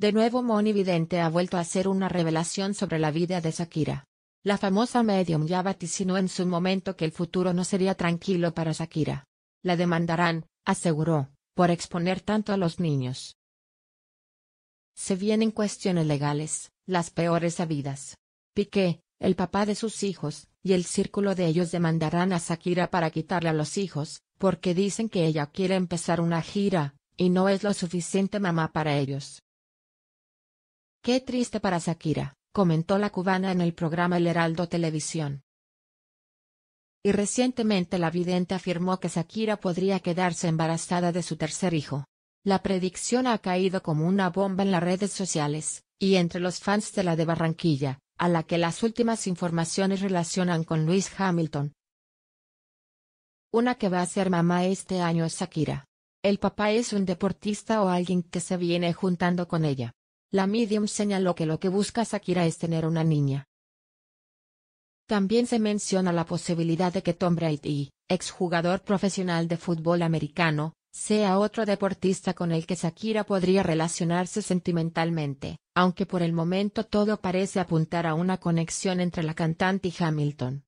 De nuevo Moni Vidente ha vuelto a hacer una revelación sobre la vida de Shakira. La famosa medium ya vaticinó en su momento que el futuro no sería tranquilo para Shakira. La demandarán, aseguró, por exponer tanto a los niños. Se vienen cuestiones legales, las peores sabidas. Piqué, el papá de sus hijos, y el círculo de ellos demandarán a Shakira para quitarle a los hijos, porque dicen que ella quiere empezar una gira, y no es lo suficiente mamá para ellos. Qué triste para Shakira, comentó la cubana en el programa El Heraldo Televisión. Y recientemente la vidente afirmó que Shakira podría quedarse embarazada de su tercer hijo. La predicción ha caído como una bomba en las redes sociales, y entre los fans de la de Barranquilla, a la que las últimas informaciones relacionan con Luis Hamilton. Una que va a ser mamá este año es Shakira. El papá es un deportista o alguien que se viene juntando con ella. La medium señaló que lo que busca Shakira es tener una niña. También se menciona la posibilidad de que Tom Brady, exjugador profesional de fútbol americano, sea otro deportista con el que Shakira podría relacionarse sentimentalmente, aunque por el momento todo parece apuntar a una conexión entre la cantante y Hamilton.